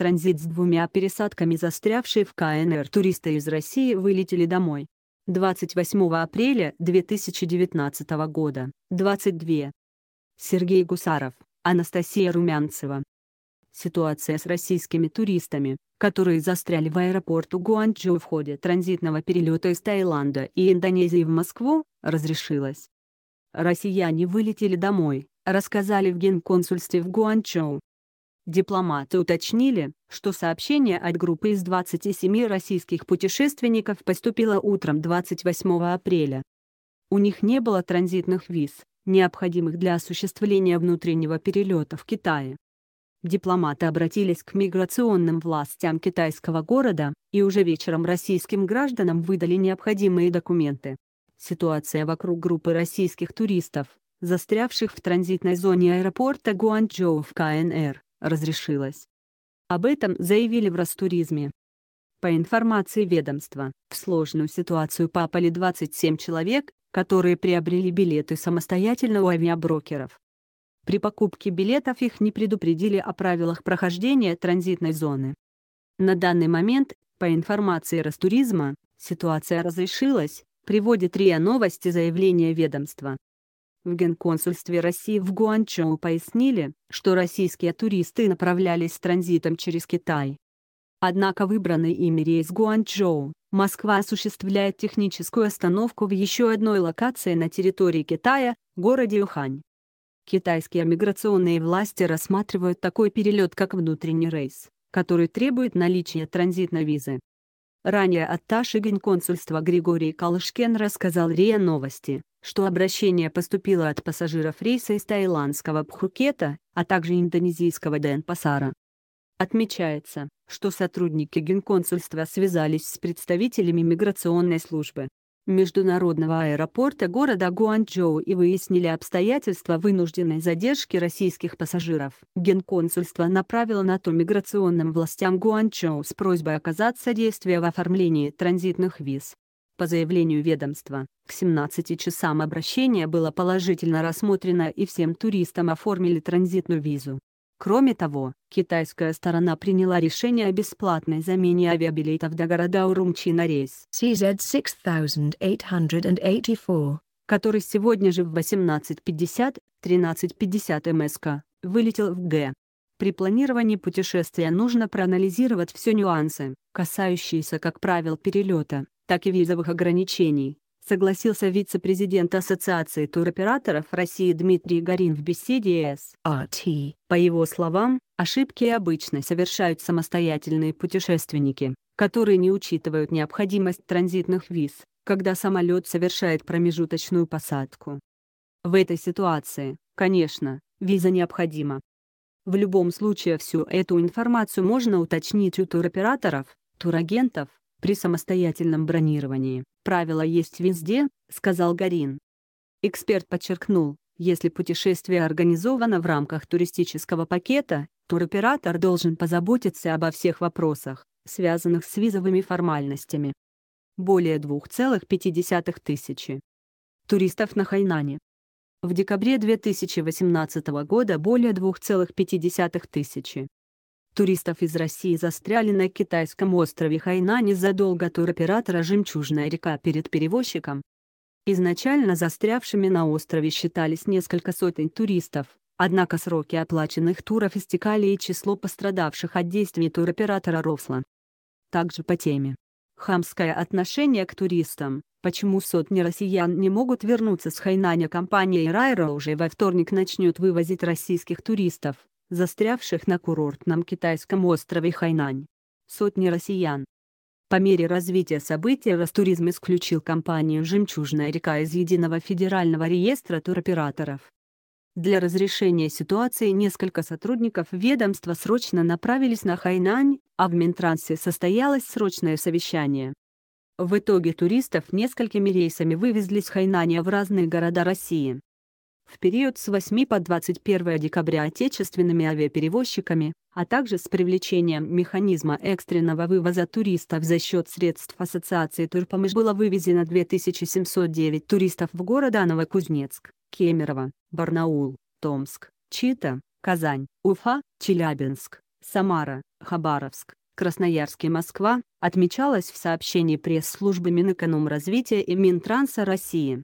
транзит с двумя пересадками застрявшие в КНР туристы из России вылетели домой. 28 апреля 2019 года, 22. Сергей Гусаров, Анастасия Румянцева. Ситуация с российскими туристами, которые застряли в аэропорту Гуанчжоу в ходе транзитного перелета из Таиланда и Индонезии в Москву, разрешилась. Россияне вылетели домой, рассказали в генконсульстве в Гуанчжоу. Дипломаты уточнили, что сообщение от группы из 27 российских путешественников поступило утром 28 апреля. У них не было транзитных виз, необходимых для осуществления внутреннего перелета в Китае. Дипломаты обратились к миграционным властям китайского города, и уже вечером российским гражданам выдали необходимые документы. Ситуация вокруг группы российских туристов, застрявших в транзитной зоне аэропорта Гуанчжоу в КНР, разрешилось. Об этом заявили в Ростуризме. По информации ведомства, в сложную ситуацию попали 27 человек, которые приобрели билеты самостоятельно у авиаброкеров. При покупке билетов их не предупредили о правилах прохождения транзитной зоны. На данный момент, по информации Ростуризма, ситуация разрешилась, приводит РИА Новости заявление ведомства. В Генконсульстве России в Гуанчжоу пояснили, что российские туристы направлялись транзитом через Китай. Однако выбранный ими рейс Гуанчжоу, Москва осуществляет техническую остановку в еще одной локации на территории Китая, городе Ухань. Китайские миграционные власти рассматривают такой перелет как внутренний рейс, который требует наличия транзитной визы. Ранее Атташ генконсульства Григорий Калышкин рассказал РИА Новости, что обращение поступило от пассажиров рейса из таиландского Пхукета, а также индонезийского Денпасара. Отмечается, что сотрудники генконсульства связались с представителями миграционной службы, международного аэропорта города Гуанчжоу и выяснили обстоятельства вынужденной задержки российских пассажиров. Генконсульство направило на то миграционным властям Гуанчжоу с просьбой оказать содействие в оформлении транзитных виз. По заявлению ведомства, к 17 часам обращение было положительно рассмотрено и всем туристам оформили транзитную визу. Кроме того, китайская сторона приняла решение о бесплатной замене авиабилетов до города Урумчи на рейс CZ6884, который сегодня же в 18.50, 13.50 МСК, вылетел в Г. При планировании путешествия нужно проанализировать все нюансы, касающиеся как правил перелета, так и визовых ограничений, согласился вице-президент Ассоциации туроператоров России Дмитрий Горин в беседе с RT. По его словам, ошибки обычно совершают самостоятельные путешественники, которые не учитывают необходимость транзитных виз, когда самолет совершает промежуточную посадку. В этой ситуации, конечно, виза необходима. В любом случае всю эту информацию можно уточнить у туроператоров, турагентов, при самостоятельном бронировании правила есть везде», — сказал Гарин. Эксперт подчеркнул, если путешествие организовано в рамках туристического пакета, туроператор должен позаботиться обо всех вопросах, связанных с визовыми формальностями. Более 2,5 тысячи туристов на Хайнане. В декабре 2018 года более 2,5 тысячи туристов из России застряли на китайском острове Хайнане задолго оператора «Жемчужная река» перед перевозчиком. Изначально застрявшими на острове считались несколько сотен туристов, однако сроки оплаченных туров истекали и число пострадавших от действий туроператора росло. Также по теме. Хамское отношение к туристам, почему сотни россиян не могут вернуться с Хайнаня компания Райра уже во вторник начнет вывозить российских туристов, застрявших на курортном китайском острове Хайнань. Сотни россиян. По мере развития событий Ростуризм исключил компанию «Жемчужная река» из Единого федерального реестра туроператоров. Для разрешения ситуации несколько сотрудников ведомства срочно направились на Хайнань, а в Минтрансе состоялось срочное совещание. В итоге туристов несколькими рейсами вывезли с Хайнаня в разные города России в период с 8 по 21 декабря отечественными авиаперевозчиками, а также с привлечением механизма экстренного вывоза туристов за счет средств Ассоциации Турпомыш было вывезено 2709 туристов в города Новокузнецк, Кемерово, Барнаул, Томск, Чита, Казань, Уфа, Челябинск, Самара, Хабаровск, Красноярск и Москва, отмечалось в сообщении пресс-службы Минэкономразвития и Минтранса России.